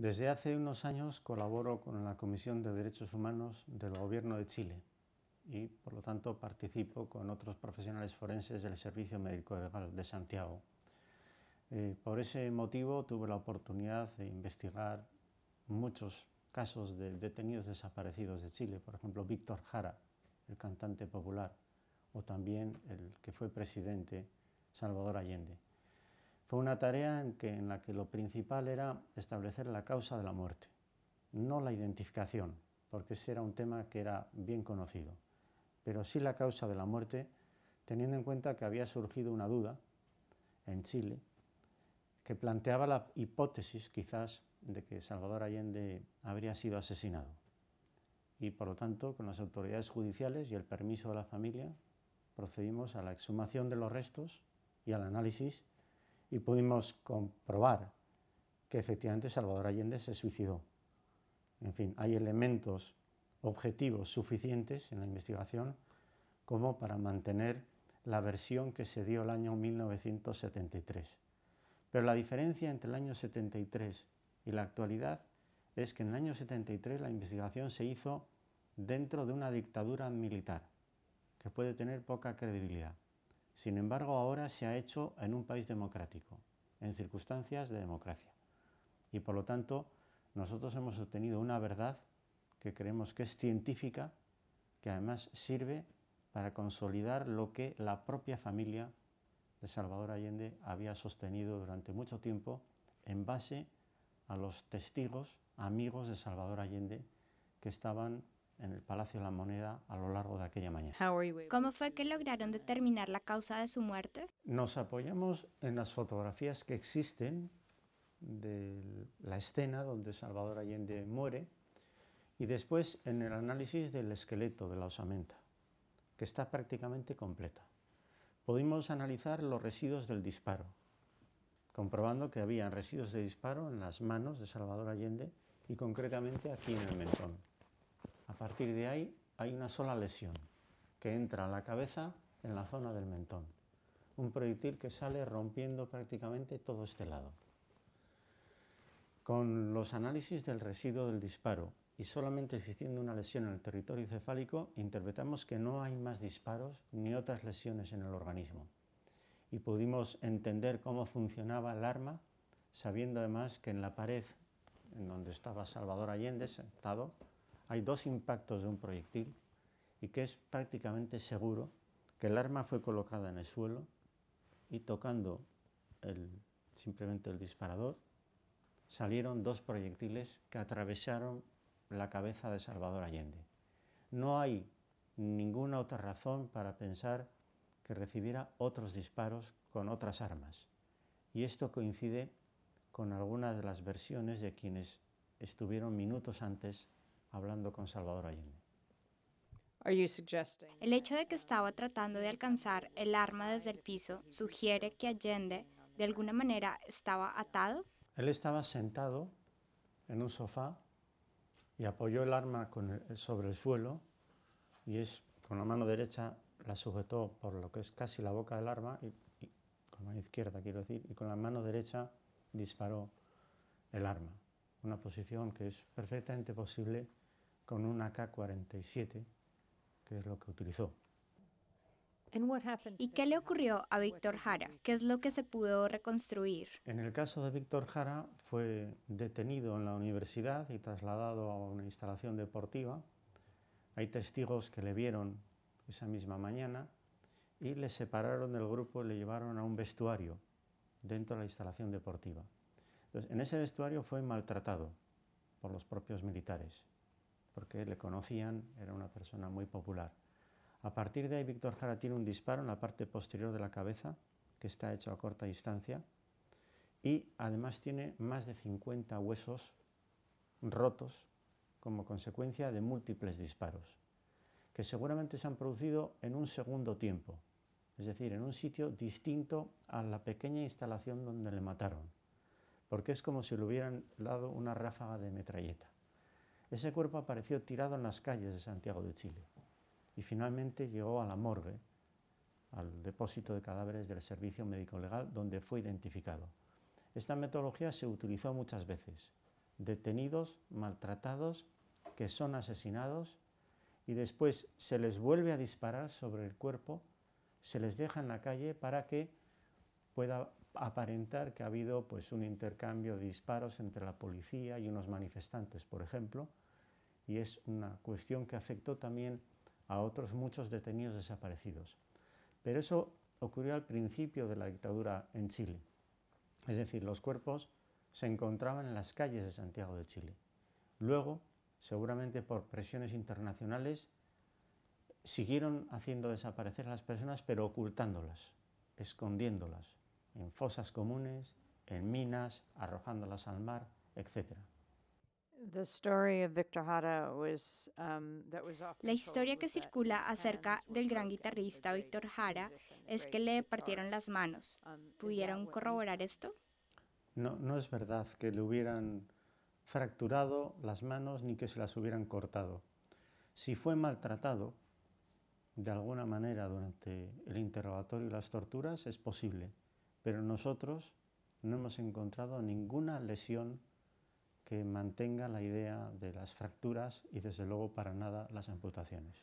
Desde hace unos años colaboro con la Comisión de Derechos Humanos del Gobierno de Chile y, por lo tanto, participo con otros profesionales forenses del Servicio Médico Legal de Santiago. Eh, por ese motivo tuve la oportunidad de investigar muchos casos de detenidos desaparecidos de Chile, por ejemplo, Víctor Jara, el cantante popular, o también el que fue presidente Salvador Allende. Fue una tarea en, la que lo principal era establecer la causa de la muerte, no la identificación, porque ese era un tema que era bien conocido, pero sí la causa de la muerte, teniendo en cuenta que había surgido una duda en Chile que planteaba la hipótesis quizás de que Salvador Allende habría sido asesinado. Y por lo tanto, con las autoridades judiciales y el permiso de la familia, procedimos a la exhumación de los restos y al análisis y pudimos comprobar que efectivamente Salvador Allende se suicidó. En fin, hay elementos objetivos suficientes en la investigación como para mantener la versión que se dio el año 1973. Pero la diferencia entre el año 73 y la actualidad es que en el año 73 la investigación se hizo dentro de una dictadura militar, que puede tener poca credibilidad. Sin embargo, ahora se ha hecho en un país democrático, en circunstancias de democracia. Y por lo tanto, nosotros hemos obtenido una verdad que creemos que es científica, que además sirve para consolidar lo que la propia familia de Salvador Allende había sostenido durante mucho tiempo en base a los testigos, amigos de Salvador Allende, que estaban en el Palacio de la Moneda a lo largo de aquella mañana. ¿Cómo fue que lograron determinar la causa de su muerte? Nos apoyamos en las fotografías que existen de la escena donde Salvador Allende muere y después en el análisis del esqueleto de la osamenta, que está prácticamente completa. Pudimos analizar los residuos del disparo, comprobando que había residuos de disparo en las manos de Salvador Allende y concretamente aquí en el mentón. A partir de ahí hay una sola lesión que entra a la cabeza en la zona del mentón. Un proyectil que sale rompiendo prácticamente todo este lado. Con los análisis del residuo del disparo y solamente existiendo una lesión en el territorio cefálico, interpretamos que no hay más disparos ni otras lesiones en el organismo. Y pudimos entender cómo funcionaba el arma, sabiendo además que en la pared en donde estaba Salvador Allende sentado, hay dos impactos de un proyectil y que es prácticamente seguro que el arma fue colocada en el suelo y tocando simplemente el disparador, salieron dos proyectiles que atravesaron la cabeza de Salvador Allende. No hay ninguna otra razón para pensar que recibiera otros disparos con otras armas. Y esto coincide con algunas de las versiones de quienes estuvieron minutos antes hablando con Salvador Allende. El hecho de que estaba tratando de alcanzar el arma desde el piso sugiere que Allende de alguna manera estaba atado. Él estaba sentado en un sofá y apoyó el arma sobre el suelo y es con la mano derecha la sujetó por lo que es casi la boca del arma y, con la mano izquierda quiero decir y con la mano derecha disparó el arma una posición que es perfectamente posible con un AK-47, que es lo que utilizó. ¿Y qué le ocurrió a Víctor Jara? ¿Qué es lo que se pudo reconstruir? En el caso de Víctor Jara fue detenido en la universidad y trasladado a una instalación deportiva. Hay testigos que le vieron esa misma mañana y le separaron del grupo y le llevaron a un vestuario dentro de la instalación deportiva en ese vestuario fue maltratado por los propios militares, porque le conocían, era una persona muy popular. A partir de ahí, Víctor Jara tiene un disparo en la parte posterior de la cabeza, que está hecho a corta distancia, y además tiene más de 50 huesos rotos como consecuencia de múltiples disparos, que seguramente se han producido en un segundo tiempo, es decir, en un sitio distinto a la pequeña instalación donde le mataron porque es como si le hubieran dado una ráfaga de metralleta. Ese cuerpo apareció tirado en las calles de Santiago de Chile y finalmente llegó a la morgue, al depósito de cadáveres del Servicio Médico Legal, donde fue identificado. Esta metodología se utilizó muchas veces. Detenidos, maltratados, que son asesinados y después se les vuelve a disparar sobre el cuerpo, se les deja en la calle para que pueda aparentar que ha habido pues, un intercambio de disparos entre la policía y unos manifestantes, por ejemplo, y es una cuestión que afectó también a otros muchos detenidos desaparecidos. Pero eso ocurrió al principio de la dictadura en Chile, es decir, los cuerpos se encontraban en las calles de Santiago de Chile. Luego, seguramente por presiones internacionales, siguieron haciendo desaparecer a las personas, pero ocultándolas, escondiéndolas, en fosas comunes, en minas, arrojándolas al mar, etc. Um, La historia que circula acerca del gran guitarrista Víctor Jara es que le partieron las manos. Um, ¿Pudieron corroborar esto? No, no es verdad que le hubieran fracturado las manos ni que se las hubieran cortado. Si fue maltratado de alguna manera durante el interrogatorio y las torturas, es posible pero nosotros no hemos encontrado ninguna lesión que mantenga la idea de las fracturas y desde luego para nada las amputaciones.